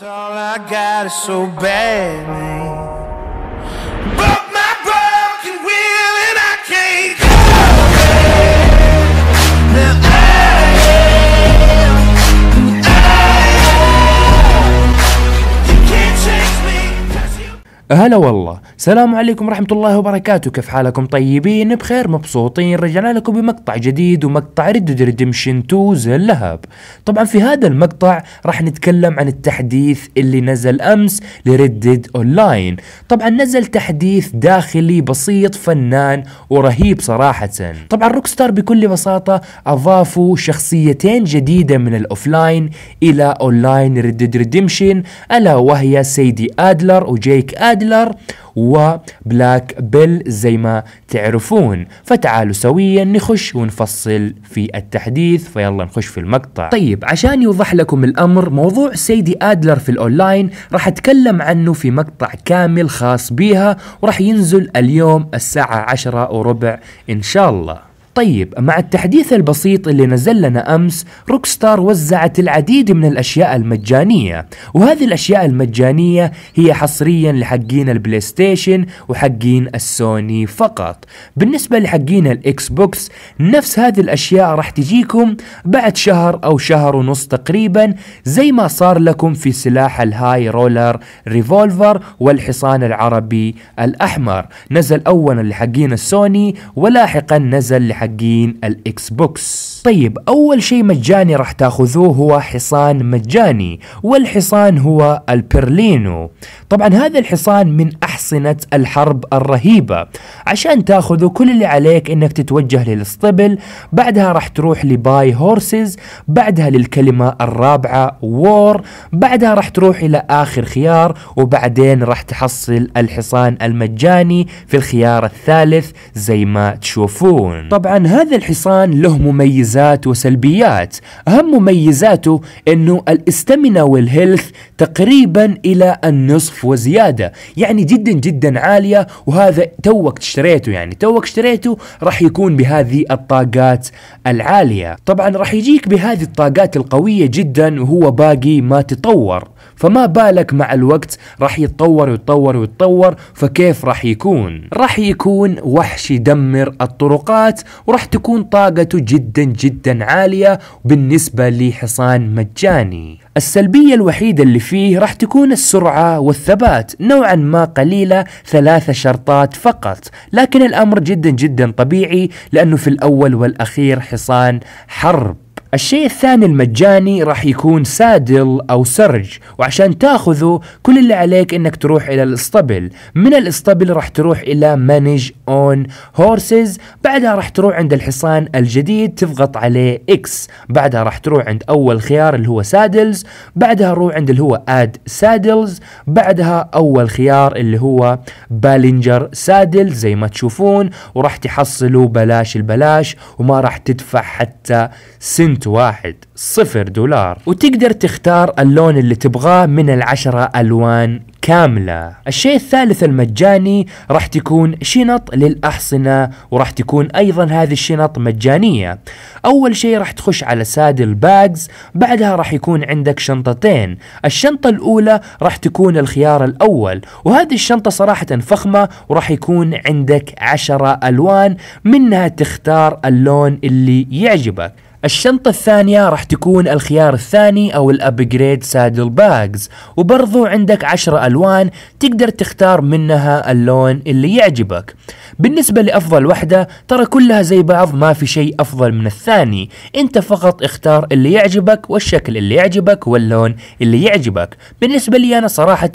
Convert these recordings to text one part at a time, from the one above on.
It's all I got is so badly. But my broken will and I can't go away. Now I am, and I am. You can't chase me. Cause you... هلا والله السلام عليكم ورحمة الله وبركاته كيف حالكم طيبين بخير مبسوطين رجعنا لكم بمقطع جديد ومقطع ريد ريدمشن 2 اللهب طبعا في هذا المقطع راح نتكلم عن التحديث اللي نزل امس لريد اونلاين طبعا نزل تحديث داخلي بسيط فنان ورهيب صراحة طبعا روكستار بكل بساطة اضافوا شخصيتين جديدة من الاوفلاين الى اونلاين ريد ريدمشن الا وهي سيدي ادلر وجيك ادلر وبلاك بيل زي ما تعرفون فتعالوا سويا نخش ونفصل في التحديث فيلا نخش في المقطع طيب عشان يوضح لكم الأمر موضوع سيدي آدلر في الأونلاين راح أتكلم عنه في مقطع كامل خاص بيها وراح ينزل اليوم الساعة عشرة وربع إن شاء الله طيب مع التحديث البسيط اللي نزل لنا أمس روكستار وزعت العديد من الأشياء المجانية وهذه الأشياء المجانية هي حصريا لحقين البلاي ستيشن وحقين السوني فقط بالنسبة لحقين الإكس بوكس نفس هذه الأشياء راح تجيكم بعد شهر أو شهر ونص تقريبا زي ما صار لكم في سلاح الهاي رولر ريفولفر والحصان العربي الأحمر نزل أولا لحقين السوني ولاحقا نزل لحقين حقين الاكس بوكس طيب اول شيء مجاني راح تاخذوه هو حصان مجاني والحصان هو البرلينو طبعا هذا الحصان من احصنة الحرب الرهيبة عشان تاخذه كل اللي عليك انك تتوجه للاسطبل بعدها راح تروح لباي هورسز بعدها للكلمة الرابعة وور بعدها راح تروح الى اخر خيار وبعدين راح تحصل الحصان المجاني في الخيار الثالث زي ما تشوفون طبعا طبعا هذا الحصان له مميزات وسلبيات أهم مميزاته أنه الاستمنة والهيلث تقريبا إلى النصف وزيادة يعني جدا جدا عالية وهذا توك اشتريته يعني توك اشتريته راح يكون بهذه الطاقات العالية طبعا راح يجيك بهذه الطاقات القوية جدا وهو باقي ما تطور فما بالك مع الوقت راح يتطور ويتطور ويتطور فكيف راح يكون راح يكون وحش يدمر الطرقات وراح تكون طاقته جدا جدا عالية بالنسبة لحصان مجاني السلبية الوحيدة اللي فيه راح تكون السرعة والثبات نوعا ما قليلة ثلاثة شرطات فقط لكن الأمر جدا جدا طبيعي لأنه في الأول والأخير حصان حرب الشيء الثاني المجاني راح يكون سادل او سرج وعشان تاخذه كل اللي عليك انك تروح الى الاسطبل من الاسطبل راح تروح الى مانج اون هورسز بعدها راح تروح عند الحصان الجديد تضغط عليه اكس بعدها راح تروح عند اول خيار اللي هو سادلز بعدها روح عند اللي هو اد سادلز بعدها اول خيار اللي هو بالينجر سادل زي ما تشوفون وراح تحصلوا بلاش البلاش وما راح تدفع حتى سنت قيمته واحد صفر دولار وتقدر تختار اللون اللي تبغاه من العشرة ألوان كاملة الشيء الثالث المجاني راح تكون شنط للأحصنة وراح تكون أيضا هذه الشنط مجانية أول شيء راح تخش على سادل باجز بعدها راح يكون عندك شنطتين الشنطة الأولى راح تكون الخيار الأول وهذه الشنطة صراحة فخمة وراح يكون عندك عشرة ألوان منها تختار اللون اللي يعجبك الشنطة الثانية راح تكون الخيار الثاني أو الأبجريد سادل باجز وبرضو عندك عشرة ألوان تقدر تختار منها اللون اللي يعجبك بالنسبة لأفضل وحدة ترى كلها زي بعض ما في شيء أفضل من الثاني أنت فقط اختار اللي يعجبك والشكل اللي يعجبك واللون اللي يعجبك بالنسبة لي أنا صراحة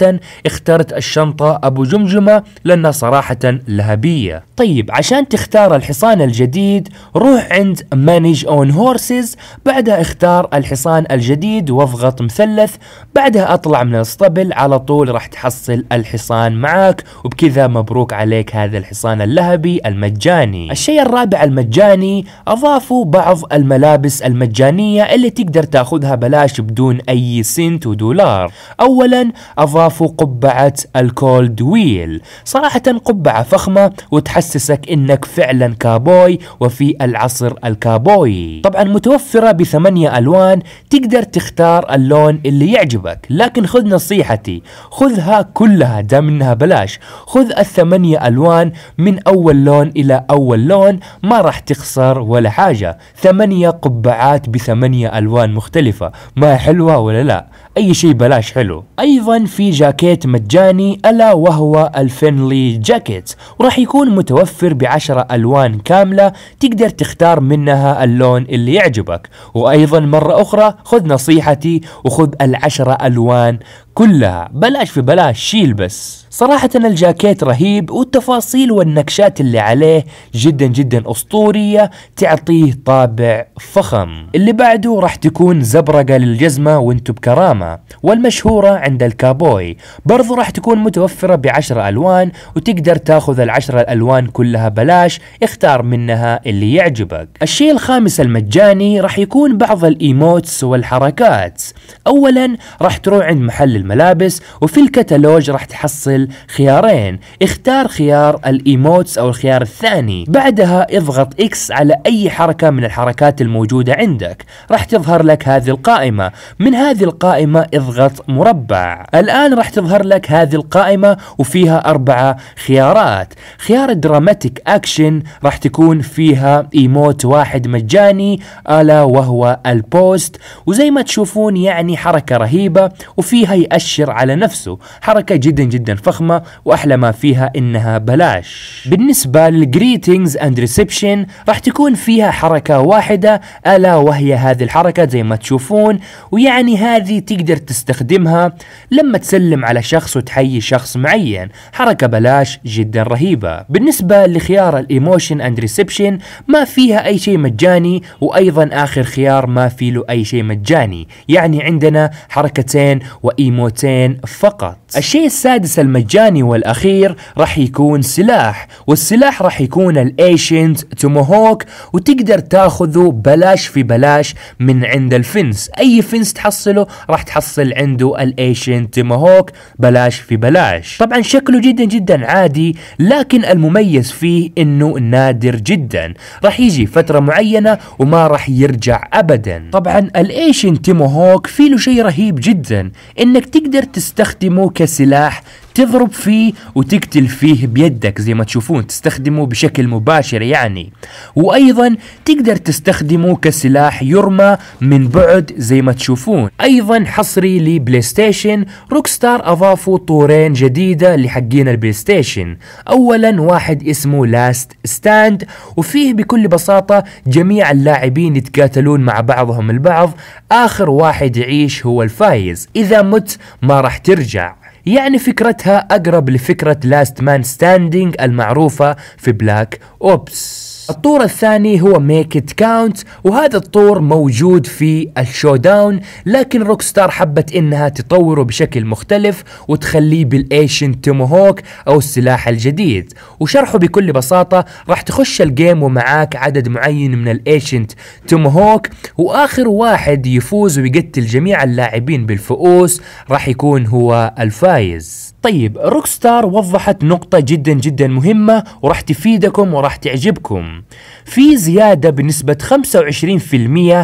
اخترت الشنطة أبو جمجمة لأنها صراحة لهبية طيب عشان تختار الحصان الجديد روح عند مانج اون هور هورسز بعدها اختار الحصان الجديد واضغط مثلث بعدها اطلع من الاسطبل على طول راح تحصل الحصان معك وبكذا مبروك عليك هذا الحصان اللهبي المجاني الشيء الرابع المجاني اضافوا بعض الملابس المجانية اللي تقدر تاخذها بلاش بدون اي سنت ودولار اولا اضافوا قبعة الكولد ويل صراحة قبعة فخمة وتحسسك انك فعلا كابوي وفي العصر الكابوي طبعا المتوفرة بثمانية ألوان تقدر تختار اللون اللي يعجبك لكن خذ نصيحتي خذها كلها دام انها بلاش خذ الثمانية ألوان من أول لون إلى أول لون ما راح تخسر ولا حاجة ثمانية قبعات بثمانية ألوان مختلفة ما حلوة ولا لا اي شيء بلاش حلو ايضا في جاكيت مجاني الا وهو الفينلي جاكيت وراح يكون متوفر بعشرة الوان كاملة تقدر تختار منها اللون اللي يعجبك وايضا مرة اخرى خذ نصيحتي وخذ العشرة الوان كلها بلاش في بلاش شيل بس صراحة الجاكيت رهيب والتفاصيل والنكشات اللي عليه جدا جدا أسطورية تعطيه طابع فخم اللي بعده راح تكون زبرقة للجزمة وانتو بكرامة والمشهورة عند الكابوي برضو راح تكون متوفرة بعشر ألوان وتقدر تاخذ العشر الألوان كلها بلاش اختار منها اللي يعجبك الشيء الخامس المجاني راح يكون بعض الإيموتس والحركات أولا راح تروح عند محل الملابس وفي الكتالوج راح تحصل تحمل خيارين اختار خيار الإيموتس أو الخيار الثاني بعدها اضغط إكس على أي حركة من الحركات الموجودة عندك راح تظهر لك هذه القائمة من هذه القائمة اضغط مربع الآن راح تظهر لك هذه القائمة وفيها أربعة خيارات خيار الدراماتيك أكشن راح تكون فيها إيموت واحد مجاني ألا وهو البوست وزي ما تشوفون يعني حركة رهيبة وفيها يأشر على نفسه حركة جدا جدا فخمة الفخمة وأحلى ما فيها إنها بلاش بالنسبة للجريتينجز اند ريسبشن راح تكون فيها حركة واحدة ألا وهي هذه الحركة زي ما تشوفون ويعني هذه تقدر تستخدمها لما تسلم على شخص وتحيي شخص معين حركة بلاش جدا رهيبة بالنسبة لخيار الايموشن اند ريسبشن ما فيها أي شيء مجاني وأيضا آخر خيار ما في له أي شيء مجاني يعني عندنا حركتين وإيموتين فقط الشيء السادس المجاني المجاني والاخير راح يكون سلاح والسلاح راح يكون الايشنت توموهوك وتقدر تاخذه بلاش في بلاش من عند الفنس اي فنس تحصله راح تحصل عنده الايشنت توموهوك بلاش في بلاش طبعا شكله جدا جدا عادي لكن المميز فيه انه نادر جدا راح يجي فترة معينة وما راح يرجع ابدا طبعا الايشنت توموهوك فيه له شيء رهيب جدا انك تقدر تستخدمه كسلاح تضرب فيه وتقتل فيه بيدك زي ما تشوفون تستخدمه بشكل مباشر يعني وأيضا تقدر تستخدمه كسلاح يرمى من بعد زي ما تشوفون أيضا حصري لبلاي ستيشن روكستار أضافوا طورين جديدة لحقين البلاي ستيشن أولا واحد اسمه لاست ستاند وفيه بكل بساطة جميع اللاعبين يتقاتلون مع بعضهم البعض آخر واحد يعيش هو الفايز إذا مت ما راح ترجع يعني فكرتها أقرب لفكرة لاست مان ستاندينج المعروفة في بلاك أوبس الطور الثاني هو ميك ات كاونت وهذا الطور موجود في الشو داون لكن روكستار حبت انها تطوره بشكل مختلف وتخليه بالايشن توموهوك او السلاح الجديد وشرحه بكل بساطة راح تخش الجيم ومعاك عدد معين من الايشن توموهوك واخر واحد يفوز ويقتل جميع اللاعبين بالفؤوس راح يكون هو الفايز طيب روك ستار وضحت نقطة جدا جدا مهمة وراح تفيدكم وراح تعجبكم في زيادة بنسبة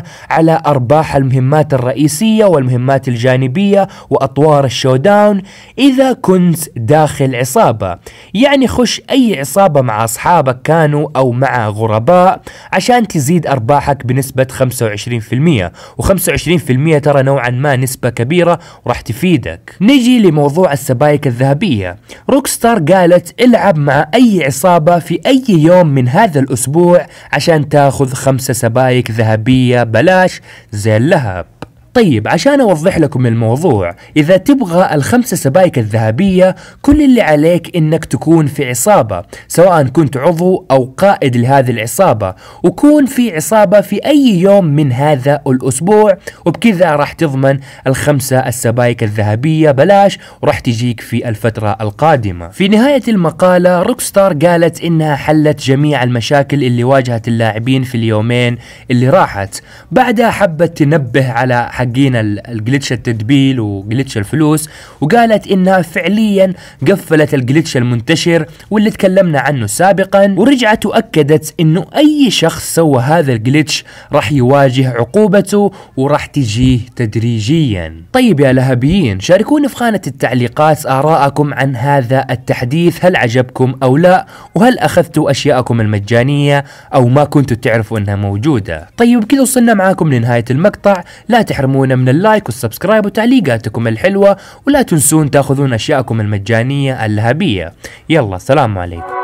25% على أرباح المهمات الرئيسية والمهمات الجانبية وأطوار الشوداون إذا كنت داخل عصابة يعني خش أي عصابة مع أصحابك كانوا أو مع غرباء عشان تزيد أرباحك بنسبة 25% و25% ترى نوعا ما نسبة كبيرة وراح تفيدك نجي لموضوع السبايك الذهبية روكستار قالت العب مع أي عصابة في أي يوم من هذا الأسبوع عشان تاخذ خمسة سبايك ذهبية بلاش زين لها طيب عشان أوضح لكم الموضوع إذا تبغى الخمسة سبايك الذهبية كل اللي عليك إنك تكون في عصابة سواء كنت عضو أو قائد لهذه العصابة وكون في عصابة في أي يوم من هذا الأسبوع وبكذا راح تضمن الخمسة السبايك الذهبية بلاش وراح تجيك في الفترة القادمة في نهاية المقالة روكستار قالت إنها حلت جميع المشاكل اللي واجهت اللاعبين في اليومين اللي راحت بعدها حبت تنبه على حقين الجلتش التدبيل وجلتش الفلوس وقالت انها فعليا قفلت الجلتش المنتشر واللي تكلمنا عنه سابقا ورجعت واكدت انه اي شخص سوى هذا الجلتش راح يواجه عقوبته وراح تجيه تدريجيا طيب يا لهبيين شاركوني في خانة التعليقات آراءكم عن هذا التحديث هل عجبكم أو لا وهل أخذتوا أشياءكم المجانية أو ما كنتوا تعرفوا أنها موجودة طيب كذا وصلنا معاكم لنهاية المقطع لا تحرم تهتمون من اللايك والسبسكرايب وتعليقاتكم الحلوة ولا تنسون تاخذون أشياءكم المجانية الهبية يلا سلام عليكم